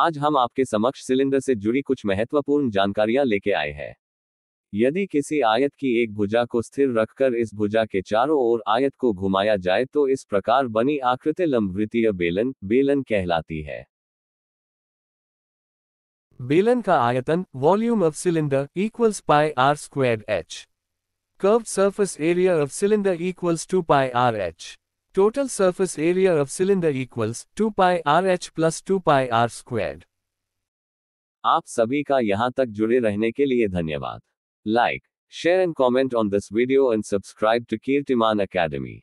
आज हम आपके समक्ष सिलेंडर से जुड़ी कुछ महत्वपूर्ण जानकारियां लेके आए हैं यदि किसी आयत की एक भुजा को स्थिर रखकर इस भुजा के चारों ओर आयत को घुमाया जाए तो इस प्रकार बनी आकृति लंबवृत्तीय बेलन बेलन कहलाती है बेलन का आयतन volume of cylinder equals pi r squared h curve surface area of cylinder equals to pi r h Total surface area of cylinder equals 2 pi RH plus 2 pi R squared. आप सभी का यहाँ तक जुड़े रहने के लिए धन्यवाद like share and comment on this video and subscribe to Kirtiman academy